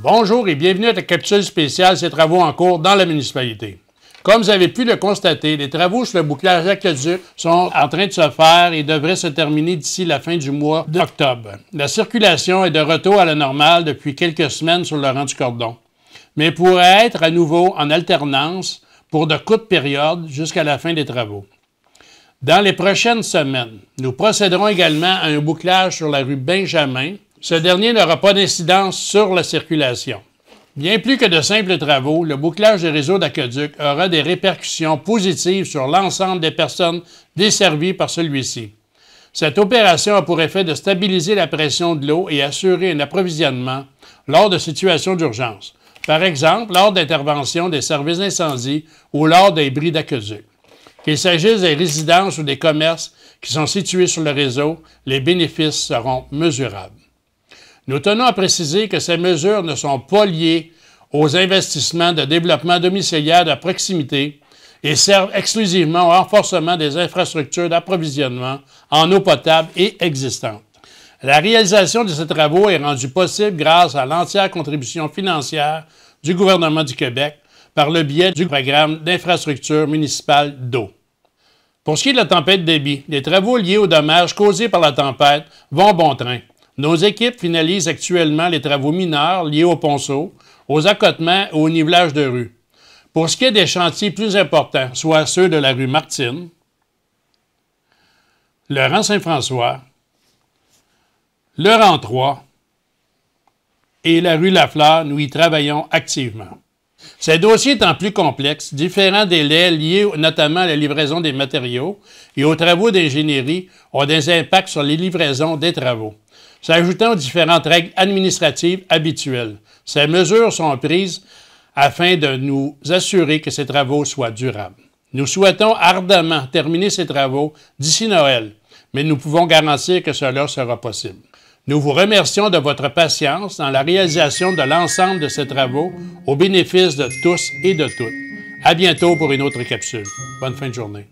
Bonjour et bienvenue à la capsule spéciale Ces travaux en cours dans la municipalité. Comme vous avez pu le constater, les travaux sur le bouclage aqueduc sont en train de se faire et devraient se terminer d'ici la fin du mois d'octobre. La circulation est de retour à la normale depuis quelques semaines sur le rang du cordon, mais pourrait être à nouveau en alternance pour de courtes périodes jusqu'à la fin des travaux. Dans les prochaines semaines, nous procéderons également à un bouclage sur la rue Benjamin, ce dernier n'aura pas d'incidence sur la circulation. Bien plus que de simples travaux, le bouclage des réseaux d'aqueduc aura des répercussions positives sur l'ensemble des personnes desservies par celui-ci. Cette opération a pour effet de stabiliser la pression de l'eau et assurer un approvisionnement lors de situations d'urgence, par exemple lors d'interventions des services d'incendie ou lors des bris d'aqueduc. Qu'il s'agisse des résidences ou des commerces qui sont situés sur le réseau, les bénéfices seront mesurables. Nous tenons à préciser que ces mesures ne sont pas liées aux investissements de développement domiciliaire de proximité et servent exclusivement au renforcement des infrastructures d'approvisionnement en eau potable et existantes. La réalisation de ces travaux est rendue possible grâce à l'entière contribution financière du gouvernement du Québec par le biais du programme d'infrastructure municipale d'eau. Pour ce qui est de la tempête débit, les travaux liés aux dommages causés par la tempête vont bon train. Nos équipes finalisent actuellement les travaux mineurs liés au ponceau, aux accotements et au nivelage de rue. Pour ce qui est des chantiers plus importants, soit ceux de la rue Martine, le rang Saint-François, le rang 3 et la rue Lafleur, nous y travaillons activement. Ces dossiers étant plus complexes, différents délais liés notamment à la livraison des matériaux et aux travaux d'ingénierie ont des impacts sur les livraisons des travaux, s'ajoutant aux différentes règles administratives habituelles. Ces mesures sont prises afin de nous assurer que ces travaux soient durables. Nous souhaitons ardemment terminer ces travaux d'ici Noël, mais nous pouvons garantir que cela sera possible. Nous vous remercions de votre patience dans la réalisation de l'ensemble de ces travaux au bénéfice de tous et de toutes. À bientôt pour une autre capsule. Bonne fin de journée.